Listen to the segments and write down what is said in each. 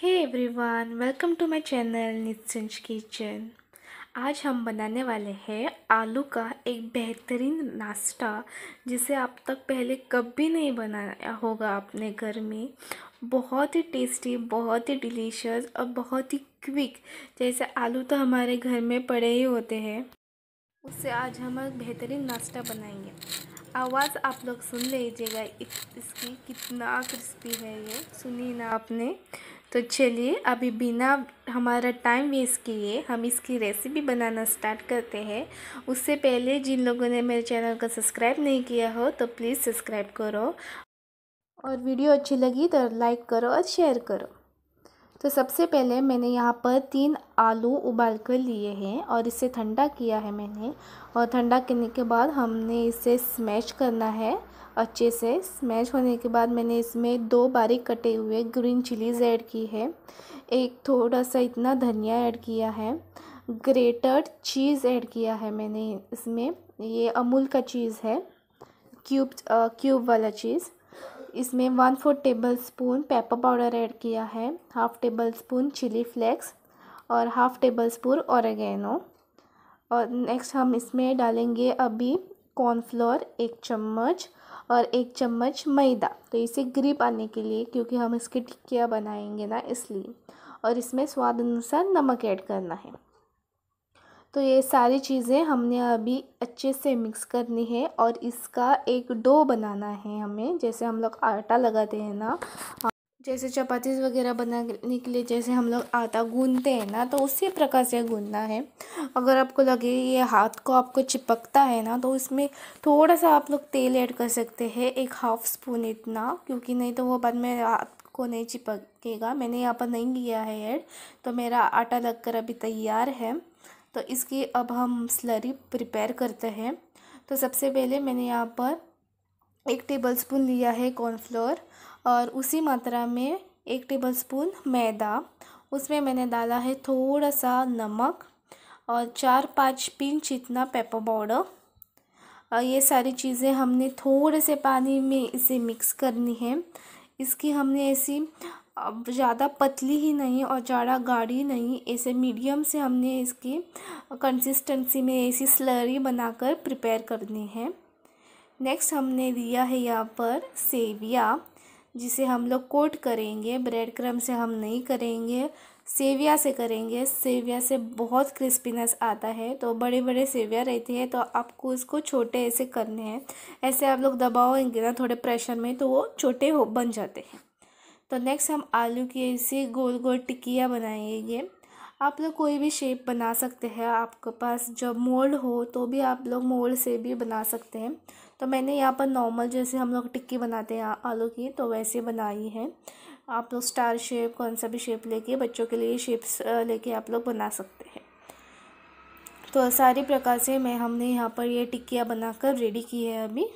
hey everyone welcome to my channel नित्संज kitchen आज हम बनाने वाले हैं आलू का एक बेहतरीन नाश्ता जिसे आप तक पहले कभी नहीं बनाया होगा अपने घर में बहुत ही टेस्टी बहुत ही डिलीशियस और बहुत ही क्विक जैसे आलू तो हमारे घर में पड़े ही होते हैं उससे आज हम एक बेहतरीन नाश्ता बनाएंगे आवाज़ आप लोग सुन लीजिएगा इसकी कितना क्रिस्पी है ये सुनी ना आपने तो चलिए अभी बिना हमारा टाइम वेस्ट किए हम इसकी रेसिपी बनाना स्टार्ट करते हैं उससे पहले जिन लोगों ने मेरे चैनल को सब्सक्राइब नहीं किया हो तो प्लीज़ सब्सक्राइब करो और वीडियो अच्छी लगी तो लाइक करो और शेयर करो तो सबसे पहले मैंने यहाँ पर तीन आलू उबाल कर लिए हैं और इसे ठंडा किया है मैंने और ठंडा करने के बाद हमने इसे स्मैश करना है अच्छे से स्मैश होने के बाद मैंने इसमें दो बारीक कटे हुए ग्रीन चिलीज़ ऐड की है एक थोड़ा सा इतना धनिया ऐड किया है ग्रेटर चीज़ ऐड किया है मैंने इसमें ये अमूल का चीज़ है क्यूब क्यूब वाला चीज़ इसमें one fourth tablespoon pepper powder add किया है half tablespoon chili flakes और हाफ़ टेबल स्पून औरगेनो और नेक्स्ट हम इसमें डालेंगे अभी कॉर्नफ्लोर एक चम्मच और एक चम्मच मैदा तो इसे ग्रिप आने के लिए क्योंकि हम इसकी टिक्कियाँ बनाएंगे ना इसलिए और इसमें स्वाद अनुसार नमक ऐड करना है तो ये सारी चीज़ें हमने अभी अच्छे से मिक्स करनी है और इसका एक डो बनाना है हमें जैसे हम लोग आटा लगाते हैं ना जैसे चपाती वगैरह बनाने के लिए जैसे हम लोग आटा गूंदते हैं ना तो उसी प्रकार से गूंदना है अगर आपको लगे ये हाथ को आपको चिपकता है ना तो इसमें थोड़ा सा आप लोग तेल ऐड कर सकते हैं एक हाफ़ स्पून इतना क्योंकि नहीं तो वो बाद में हाथ को नहीं चिपकेगा मैंने यहाँ पर नहीं किया है ऐड तो मेरा आटा लगकर अभी तैयार है तो इसकी अब हम स्लरी प्रिपेयर करते हैं तो सबसे पहले मैंने यहाँ पर एक टेबलस्पून लिया है कॉर्नफ्लोर और उसी मात्रा में एक टेबलस्पून मैदा उसमें मैंने डाला है थोड़ा सा नमक और चार पाँच पिंच इतना पेपर पाउडर और ये सारी चीज़ें हमने थोड़े से पानी में इसे मिक्स करनी है इसकी हमने ऐसी अब ज़्यादा पतली ही नहीं और ज़्यादा गाढ़ी नहीं ऐसे मीडियम से हमने इसकी कंसिस्टेंसी में ऐसी स्लरी बनाकर प्रिपेयर करनी है नेक्स्ट हमने दिया है यहाँ पर सेविया जिसे हम लोग कोट करेंगे ब्रेड क्रम से हम नहीं करेंगे सेविया से करेंगे सेविया से बहुत क्रिस्पीनेस आता है तो बड़े बड़े सेविया रहते हैं तो आपको इसको छोटे ऐसे करने हैं ऐसे आप लोग दबाओगे ना थोड़े प्रेशर में तो वो छोटे हो बन जाते हैं तो नेक्स्ट हम आलू की ऐसी गोल गोल टिकिया बनाएंगे ये आप लोग कोई भी शेप बना सकते हैं आपके पास जब मोल्ड हो तो भी आप लोग मोल्ड से भी बना सकते हैं तो मैंने यहाँ पर नॉर्मल जैसे हम लोग टिक्की बनाते हैं आलू की तो वैसे बनाई है आप लोग स्टार शेप कौन सा भी शेप लेके बच्चों के लिए शेप्स लेके आप लोग बना सकते हैं तो सारी प्रकार से मैं हमने यहाँ पर ये टिक्कियाँ बनाकर रेडी की है अभी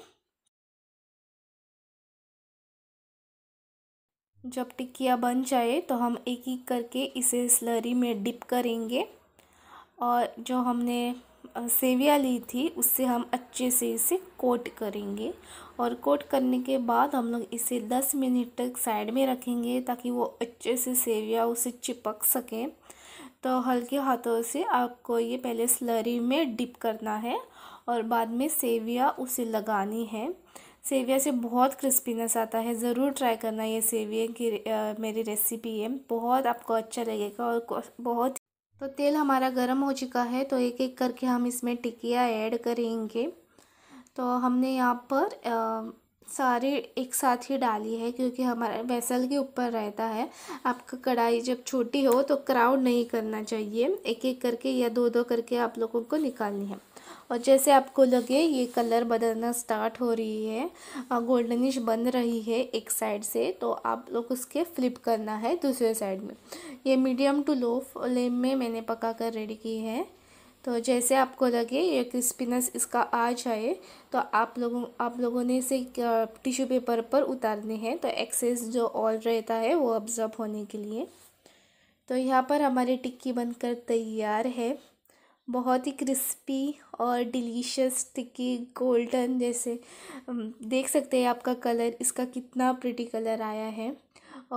जब टिक्किया बन जाए तो हम एक एक करके इसे स्लरी में डिप करेंगे और जो हमने सेविया ली थी उससे हम अच्छे से इसे कोट करेंगे और कोट करने के बाद हम लोग इसे 10 मिनट तक साइड में रखेंगे ताकि वो अच्छे से सेविया उसे चिपक सकें तो हल्के हाथों से आपको ये पहले स्लरी में डिप करना है और बाद में सेविया उसे लगानी है सेविया से बहुत क्रिस्पीनेस आता है ज़रूर ट्राई करना ये सेविया की आ, मेरी रेसिपी है बहुत आपको अच्छा लगेगा और बहुत तो तेल हमारा गर्म हो चुका है तो एक एक करके हम इसमें टिकिया ऐड करेंगे तो हमने यहाँ पर आ, एक साथ ही डाली है क्योंकि हमारा वैसल के ऊपर रहता है आपका कढ़ाई जब छोटी हो तो क्राउड नहीं करना चाहिए एक एक करके या दो दो करके आप लोगों को निकालनी है और जैसे आपको लगे ये कलर बदलना स्टार्ट हो रही है गोल्डनिश बन रही है एक साइड से तो आप लोग उसके फ्लिप करना है दूसरे साइड में ये मीडियम टू लो फ्लेम में मैंने पका कर रेडी की है तो जैसे आपको लगे ये क्रिस्पीनेस इसका आ जाए तो आप लोगों आप लोगों ने इसे टिश्यू पेपर पर उतारने हैं तो एक्सेस जो ऑल रहता है वो ऑब्ज़र्व होने के लिए तो यहाँ पर हमारी टिक्की बनकर तैयार है बहुत ही क्रिस्पी और डिलीशियस टिक्की गोल्डन जैसे देख सकते हैं आपका कलर इसका कितना प्रिटी कलर आया है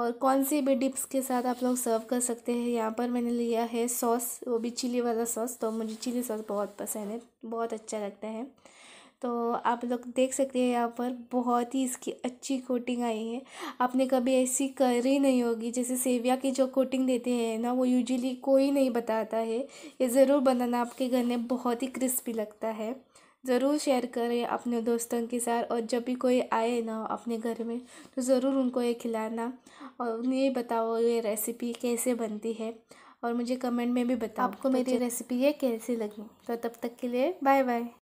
और कौन सी भी डिप्स के साथ आप लोग सर्व कर सकते हैं यहाँ पर मैंने लिया है सॉस वो भी चिली वाला सॉस तो मुझे चिली सॉस बहुत पसंद है बहुत अच्छा लगता है तो आप लोग देख सकते हैं यहाँ पर बहुत ही इसकी अच्छी कोटिंग आई है आपने कभी ऐसी करी नहीं होगी जैसे सेविया की जो कोटिंग देते हैं ना वो यूजुअली कोई नहीं बताता है ये ज़रूर बनाना आपके घर में बहुत ही क्रिस्पी लगता है ज़रूर शेयर करें अपने दोस्तों के साथ और जब भी कोई आए ना अपने घर में तो ज़रूर उनको ये खिलाना और उन्हें ये बताओ ये रेसिपी कैसे बनती है और मुझे कमेंट में भी बताओ आपको तो मेरी रेसिपी ये कैसी लगी तो तब तक के लिए बाय बाय